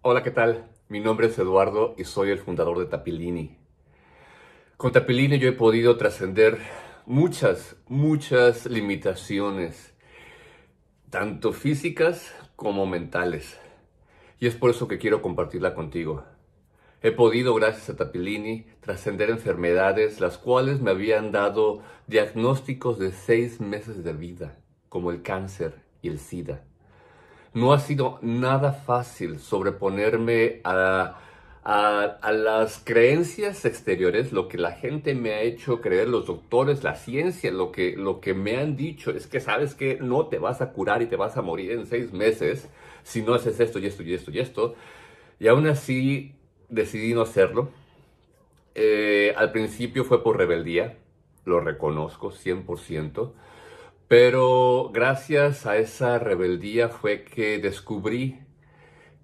Hola, ¿qué tal? Mi nombre es Eduardo y soy el fundador de Tapilini. Con Tapilini yo he podido trascender muchas, muchas limitaciones, tanto físicas como mentales. Y es por eso que quiero compartirla contigo. He podido, gracias a Tapilini, trascender enfermedades las cuales me habían dado diagnósticos de seis meses de vida, como el cáncer y el SIDA. No ha sido nada fácil sobreponerme a, a, las creencias exteriores, lo que la gente me ha hecho creer, los doctores, la ciencia, lo que, lo que me han dicho es que sabes que no te vas a curar y te vas a morir en seis meses si no haces esto y esto y esto y esto. Y aún así decidí no hacerlo. Eh, al principio fue por rebeldía, lo reconozco 100%. Pero gracias a esa rebeldía fue que descubrí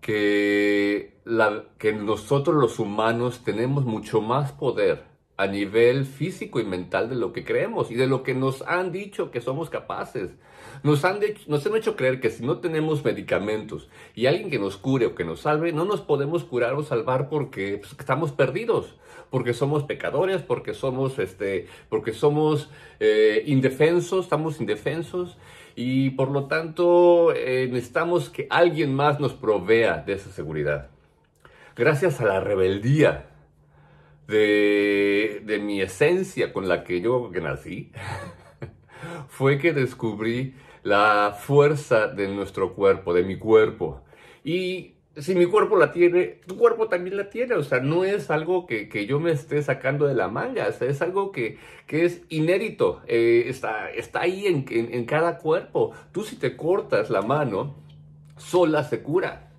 que, nosotros los humanos tenemos mucho más poder a nivel físico y mental de lo que creemos y de lo que nos han dicho que somos capaces. Nos han, nos han hecho creer que si no tenemos medicamentos y alguien que nos cure o que nos salve, no nos podemos curar o salvar porque pues, estamos perdidos, porque somos pecadores, porque somos, este, porque somos eh, indefensos, estamos indefensos y por lo tanto eh, necesitamos que alguien más nos provea de esa seguridad. Gracias a la rebeldía de, mi esencia con la que yo nací fue que descubrí la fuerza de nuestro cuerpo, de mi cuerpo. Y si mi cuerpo la tiene, tu cuerpo también la tiene. O sea, no es algo que, yo me esté sacando de la manga. es algo que, es inédito. Eh, está, está ahí en, en cada cuerpo. Tú si te cortas la mano, sola se cura.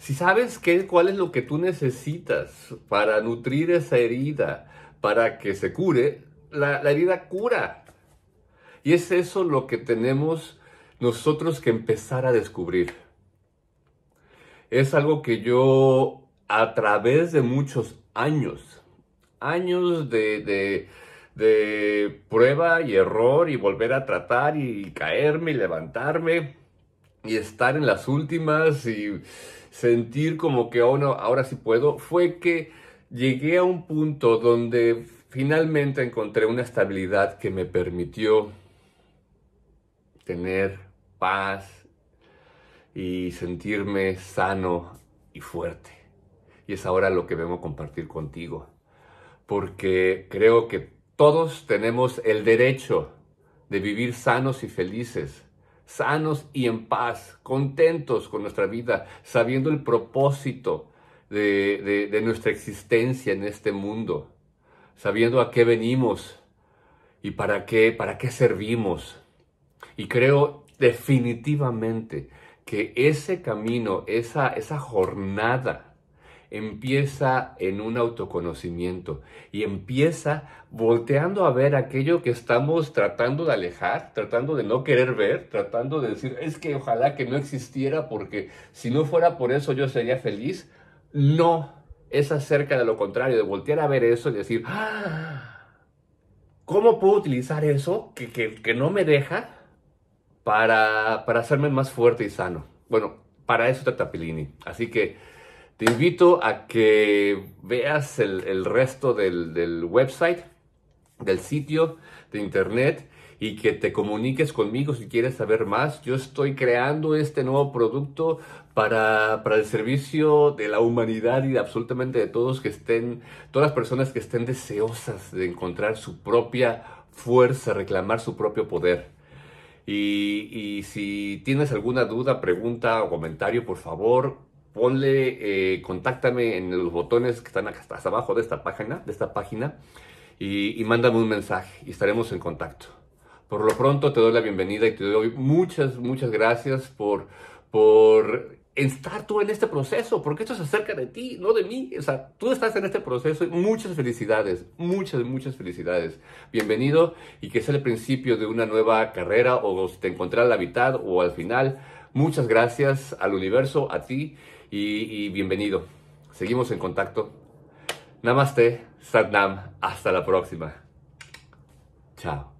Si sabes qué, cuál es lo que tú necesitas para nutrir esa herida, para que se cure, la, herida cura. Y es eso lo que tenemos nosotros que empezar a descubrir. Es algo que yo a través de muchos años, años de, de prueba y error y volver a tratar y caerme y levantarme, y estar en las últimas y sentir como que ahora, sí puedo, fue que llegué a un punto donde finalmente encontré una estabilidad que me permitió tener paz y sentirme sano y fuerte. Y es ahora lo que vengo a compartir contigo, porque creo que todos tenemos el derecho de vivir sanos y felices sanos y en paz, contentos con nuestra vida, sabiendo el propósito de, nuestra existencia en este mundo, sabiendo a qué venimos y para qué, para qué servimos. Y creo definitivamente que ese camino, esa, esa jornada, empieza en un autoconocimiento y empieza volteando a ver aquello que estamos tratando de alejar, tratando de no querer ver, tratando de decir, es que ojalá que no existiera porque si no fuera por eso yo sería feliz. No, es acerca de lo contrario, de voltear a ver eso y decir, ah, ¿cómo puedo utilizar eso que, no me deja para, para hacerme más fuerte y sano? Bueno, para eso está Tapilini. Así que... Te invito a que veas el, resto del, website, del sitio de internet y que te comuniques conmigo si quieres saber más. Yo estoy creando este nuevo producto para, el servicio de la humanidad y absolutamente de todos que estén, todas las personas que estén deseosas de encontrar su propia fuerza, reclamar su propio poder. Y, y si tienes alguna duda, pregunta o comentario, por favor, ponle, eh, contáctame en los botones que están hasta, abajo de esta página, de esta página y, mándame un mensaje y estaremos en contacto. Por lo pronto te doy la bienvenida y te doy muchas, muchas gracias por, por estar tú en este proceso, porque esto se acerca de ti, no de mí. O sea, tú estás en este proceso y muchas felicidades, muchas, muchas felicidades. Bienvenido y que sea el principio de una nueva carrera o si te encontrarás a la mitad o al final. Muchas gracias al universo, a ti y, bienvenido. Seguimos en contacto. Namaste, Satnam, hasta la próxima. Chao.